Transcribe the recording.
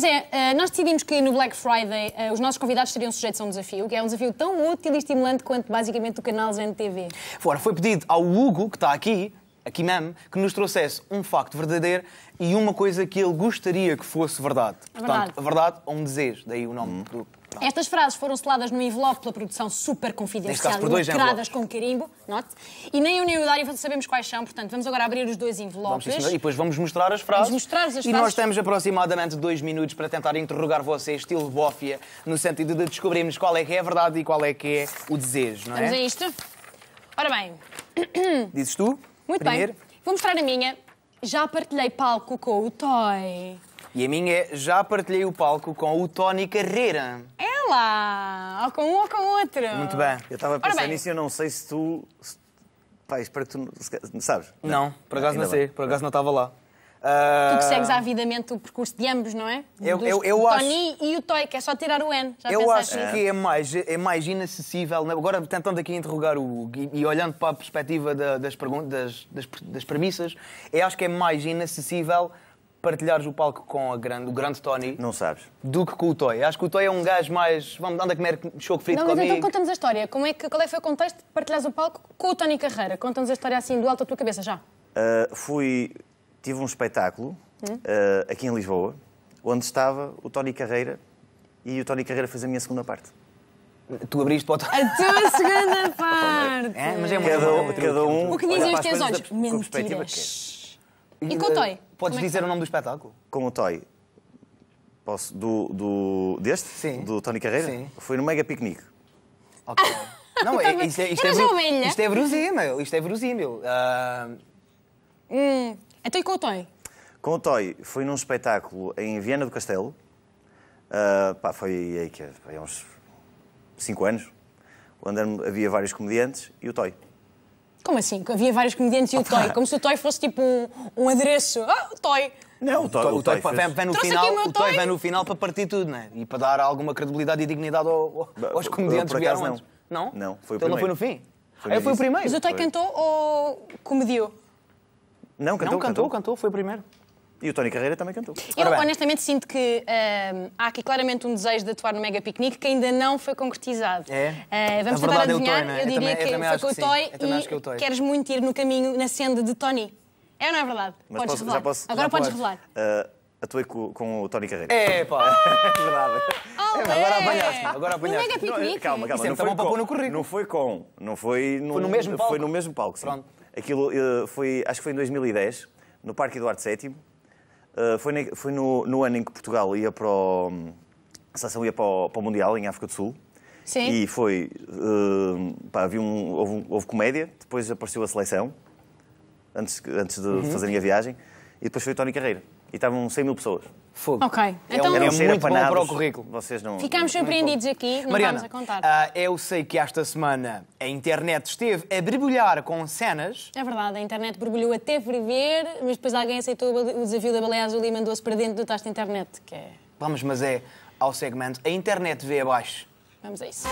Pois é, eh, nós decidimos que no Black Friday eh, os nossos convidados seriam sujeitos a um desafio, que é um desafio tão útil e estimulante quanto basicamente o canal TV. Fora, foi pedido ao Hugo, que está aqui, aqui mesmo, que nos trouxesse um facto verdadeiro e uma coisa que ele gostaria que fosse verdade. É Portanto, verdade. a verdade ou um desejo, daí o nome hum. do estas frases foram seladas no envelope pela produção super confidencial, lucradas com carimbo, note. E nem eu nem o Dário sabemos quais são, portanto, vamos agora abrir os dois envelopes. Vamos, e depois vamos mostrar as frases. Vamos mostrar as frases. E nós temos aproximadamente dois minutos para tentar interrogar vocês, estilo bófia, no sentido de descobrirmos qual é que é a verdade e qual é que é o desejo, não é? Vamos a isto? Ora bem. Dizes tu? Muito Primeiro. bem. Vou mostrar a minha. Já partilhei palco com o Toy. E a minha é Já partilhei o palco com o Tony Carreira. É lá! Ou com um ou com outro. Muito bem. Eu estava a pensar nisso e eu não sei se tu. Pai, Pá, espero que tu. Sabes? Não, não por acaso não, não sei. Bem. Por acaso não estava lá. Tu que ah, segues avidamente o percurso de ambos, não é? Eu, eu, eu o Tony acho... e o Toy, que é só tirar o N. Já eu acho que é mais, é mais inacessível. Né? Agora, tentando aqui interrogar o e, e olhando para a perspectiva da, das perguntas, das, das, das premissas, eu acho que é mais inacessível partilhares o palco com grande, o grande Tony. Não sabes. Do que com o Toy. Acho que o Toy é um gajo mais. Vamos, anda a comer choco frito não, mas então comigo. Então conta-nos a história. Como é que, qual é que foi o contexto de partilhares o palco com o Tony Carreira? Conta-nos a história assim, do alto da tua cabeça, já. Uh, fui. Tive um espetáculo uh, aqui em Lisboa, onde estava o Tony Carreira e o Tony Carreira fez a minha segunda parte. Tu abriste para o A tua segunda parte! É, mas é muito cada, bom. Cada um. O que dizem os teus olhos? Mentiras. E com o Toy? Podes é dizer tá? o nome do espetáculo? Com o Toy. Posso? Do, do, deste? Sim. Do Tony Carreira? Sim. Foi no Mega Picnic. Ok. Não, é, isto, é, isto, é, isto é verosímil. Isto é verosímil. Uh... Hum. Então e com o Toy? Com o Toy foi num espetáculo em Viena do Castelo. Uh, pá, foi aí que é, há uns 5 anos. Onde havia vários comediantes e o Toy. Como assim? Havia vários comediantes e o ah, Toy. Como se o Toy fosse tipo um, um adereço. Ah, o Toy. Não, o Toy, o toy, o toy vem, vem, no final, o, o toy, vem no final para partir tudo, né? E para dar alguma credibilidade e dignidade ao, ao, aos comediantes que vieram antes. Não? Não, foi o então não foi no fim? Foi, ah, foi o primeiro. Mas o Toy foi. cantou ou comediou? Não, cantou, não, cantou, cantou, cantou foi o primeiro. E o Tony Carreira também cantou. Eu honestamente sinto que uh, há aqui claramente um desejo de atuar no Mega Picnic que ainda não foi concretizado. É. Uh, vamos tentar adivinhar. É Toy, é? Eu diria eu também, que foi é com o Toy e queres muito ir no caminho, na senda de Tony. É ou não é verdade? Mas podes posso, revelar. Posso, Agora podes revelar. Uh, atuei com, com, o Tony Carreira. É, pá! é verdade. Oh, é, agora é. apanhaste Agora apanhaste. No Mega eh, Picnic. Calma, calma. não foi, com, no currículo. não foi com. Não foi no, foi no mesmo palco. Foi no mesmo palco, sim. Pronto. Aquilo foi, acho que foi em 2010, no Parque Eduardo VII eh, foi, ne, foi no, no, ano em que Portugal ia para o, a seleção ia para o, para o Mundial, em África do Sul. Sim. E foi. Uh, pá, havia um, houve, houve, comédia, depois apareceu a seleção, antes, antes de uhum. fazerem a viagem, e depois foi o Tony Carreira e estavam 100 mil pessoas. Fogo. Ok. Então, é, um, então- muito apanados. bom para o currículo. Vocês não... Ficámos surpreendidos aqui, não Mariana, vamos a contar. Uh, eu sei que esta semana a internet esteve a brilhar com cenas. É verdade, a internet borbulhou até ferver, mas depois alguém aceitou o desafio da baleia azul e mandou-se para dentro do tacho de internet, que é... Vamos, mas é ao segmento A Internet Vê Abaixo. Vamos a isso.